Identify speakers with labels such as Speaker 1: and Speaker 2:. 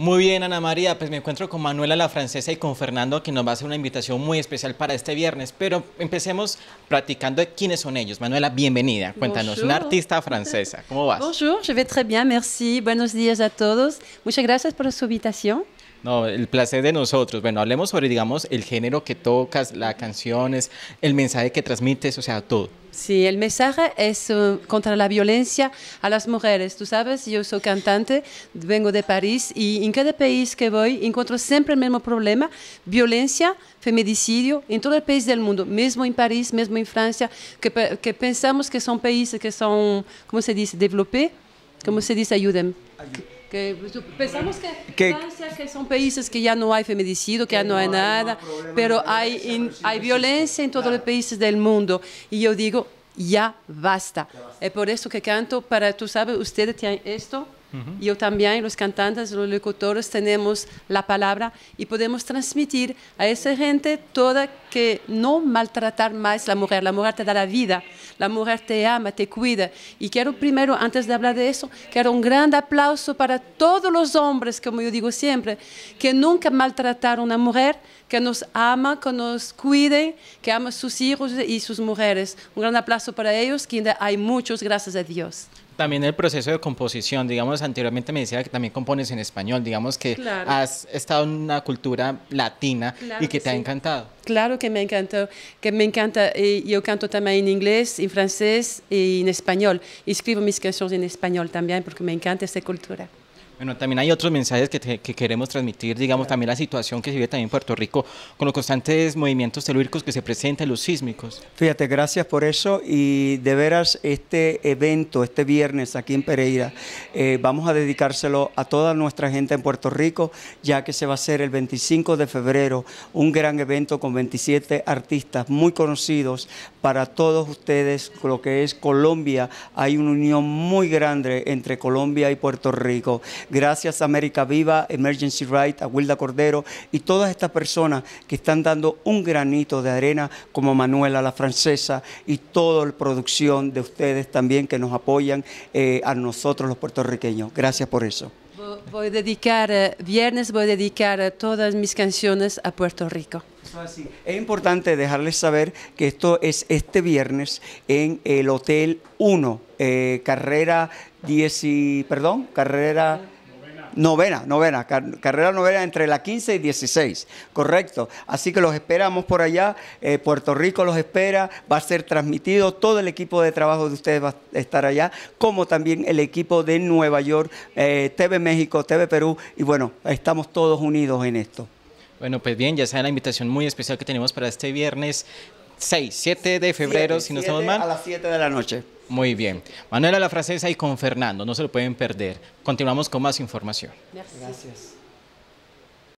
Speaker 1: Muy bien, Ana María, pues me encuentro con Manuela la Francesa y con Fernando, que nos va a hacer una invitación muy especial para este viernes, pero empecemos de quiénes son ellos. Manuela, bienvenida. Cuéntanos, una artista francesa, ¿cómo vas?
Speaker 2: Bonjour, je vais très bien, merci. Buenos días a todos. Muchas gracias por su invitación.
Speaker 1: No, el placer de nosotros. Bueno, hablemos sobre, digamos, el género que tocas, las canciones, el mensaje que transmites, o sea, todo.
Speaker 2: Sí, el mensaje es eh, contra la violencia a las mujeres. Tú sabes, yo soy cantante, vengo de París y en cada país que voy encuentro siempre el mismo problema, violencia, feminicidio, en todo el país del mundo, mismo en París, mismo en Francia, que, pensamos que son países que son, ¿cómo se dice?, développés, ¿cómo se dice?, ayuden que pues, pensamos que, son países que ya no hay feminicidio, que, ya no, hay nada, pero hay, hay violencia en todos los países del mundo. Y yo digo, ya basta. Es por eso que canto para, tú sabes, ustedes tienen esto, yo también, los cantantes, los locutores, tenemos la palabra y podemos transmitir a esa gente toda que no maltratar más la mujer. La mujer te da la vida, la mujer te ama, te cuida. Y quiero primero, antes de hablar de eso, quiero un gran aplauso para todos los hombres, como yo digo siempre, que nunca maltrataron a una mujer, que nos ama, que nos cuide, que ama a sus hijos y sus mujeres. Un gran aplauso para ellos, que hay muchos, gracias a Dios
Speaker 1: también el proceso de composición. Digamos, anteriormente me decía que también compones en español. Digamos que has estado en una cultura latina y que, te ha encantado.
Speaker 2: Claro que me encantó, que me encanta. yo canto también en inglés, en francés y en español. Escribo mis canciones en español también porque me encanta esta cultura.
Speaker 1: Bueno, también hay otros mensajes que, queremos transmitir, digamos, también la situación que se vive también en Puerto Rico con los constantes movimientos telúricos que se presentan, los sísmicos.
Speaker 3: Fíjate, gracias por eso y de veras este evento, este viernes aquí en Pereira, eh, vamos a dedicárselo a toda nuestra gente en Puerto Rico, ya que se va a hacer el 25 de febrero un gran evento con 27 artistas muy conocidos para todos ustedes, lo que es Colombia. Hay una unión muy grande entre Colombia y Puerto Rico Gracias a América Viva, Emergency Right, a Wilda Cordero y todas estas personas que están dando un granito de arena como Manuela la Francesa y toda la producción de ustedes también que nos apoyan eh, a nosotros los puertorriqueños. Gracias por eso.
Speaker 2: Voy a dedicar, eh, viernes voy a dedicar eh, todas mis canciones a Puerto Rico. Es
Speaker 3: importante dejarles saber que esto es este viernes en el Hotel 1, carrera 10 y, perdón, carrera... Novena, novena, carrera novena entre la 15 y 16, correcto. Así que los esperamos por allá, eh, Puerto Rico los espera, va a ser transmitido, todo el equipo de trabajo de ustedes va a estar allá, como también el equipo de Nueva York, eh, TV México, TV Perú, y bueno, estamos todos unidos en esto.
Speaker 1: Bueno, pues bien, ya saben la invitación muy especial que tenemos para este viernes 6, 7 de febrero, si no estamos mal. A las 7 de la noche. Muy bien. Manuela la Francesa y con Fernando, no se lo pueden perder. Continuamos con más información.
Speaker 2: Gracias.